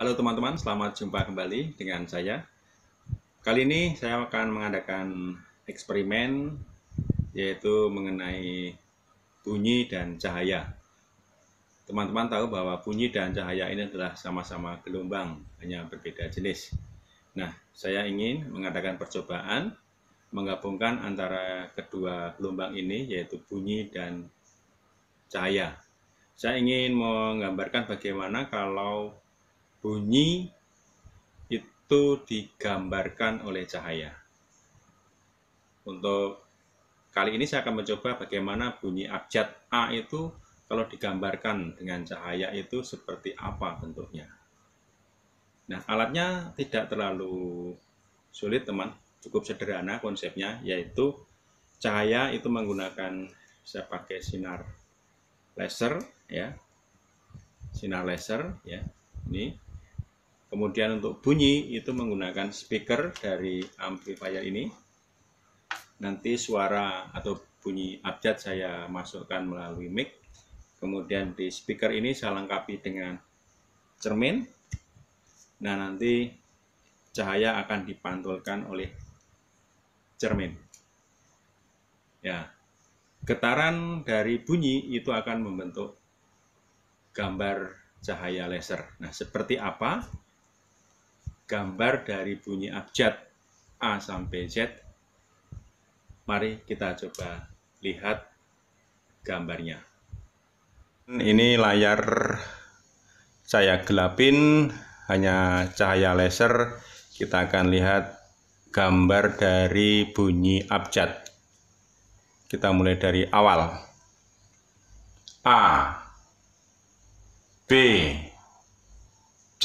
Halo teman-teman, selamat jumpa kembali dengan saya. Kali ini saya akan mengadakan eksperimen yaitu mengenai bunyi dan cahaya. Teman-teman tahu bahwa bunyi dan cahaya ini adalah sama-sama gelombang, hanya berbeda jenis. Nah, saya ingin mengadakan percobaan menggabungkan antara kedua gelombang ini yaitu bunyi dan cahaya. Saya ingin menggambarkan bagaimana kalau bunyi itu digambarkan oleh cahaya. Untuk kali ini saya akan mencoba bagaimana bunyi abjad A itu kalau digambarkan dengan cahaya itu seperti apa bentuknya. Nah, alatnya tidak terlalu sulit, teman. Cukup sederhana konsepnya, yaitu cahaya itu menggunakan saya pakai sinar laser ya. Sinar laser ya. Ini Kemudian untuk bunyi itu menggunakan speaker dari amplifier ini. Nanti suara atau bunyi abjad saya masukkan melalui mic. Kemudian di speaker ini saya lengkapi dengan cermin. Nah, nanti cahaya akan dipantulkan oleh cermin. Ya. Getaran dari bunyi itu akan membentuk gambar cahaya laser. Nah, seperti apa? gambar dari bunyi abjad A sampai Z. Mari kita coba lihat gambarnya. Hmm, ini layar saya gelapin hanya cahaya laser. Kita akan lihat gambar dari bunyi abjad. Kita mulai dari awal. A B C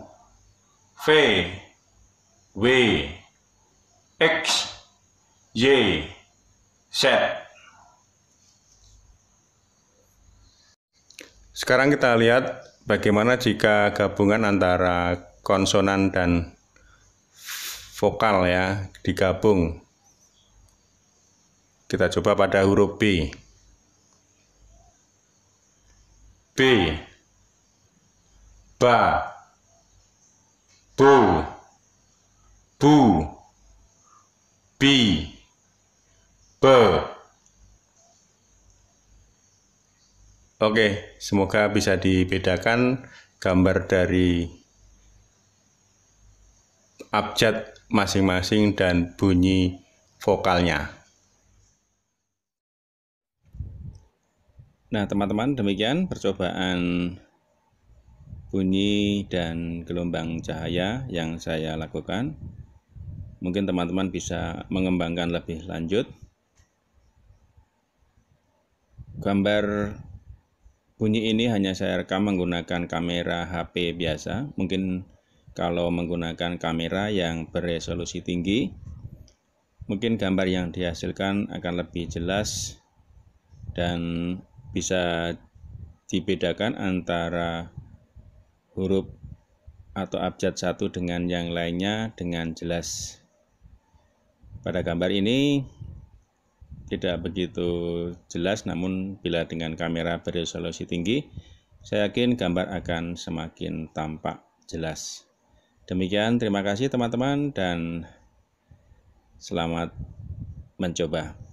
V, W, X, Y, Z. Sekarang kita lihat bagaimana jika gabungan antara konsonan dan vokal ya digabung. Kita coba pada huruf B. B. Ba bu bu bi be Oke, semoga bisa dibedakan gambar dari abjad masing-masing dan bunyi vokalnya. Nah, teman-teman, demikian percobaan bunyi dan gelombang cahaya yang saya lakukan. Mungkin teman-teman bisa mengembangkan lebih lanjut. Gambar bunyi ini hanya saya rekam menggunakan kamera HP biasa. Mungkin kalau menggunakan kamera yang beresolusi tinggi, mungkin gambar yang dihasilkan akan lebih jelas dan bisa dibedakan antara huruf atau abjad satu dengan yang lainnya dengan jelas. Pada gambar ini tidak begitu jelas namun bila dengan kamera beresolusi tinggi saya yakin gambar akan semakin tampak jelas. Demikian terima kasih teman-teman dan selamat mencoba.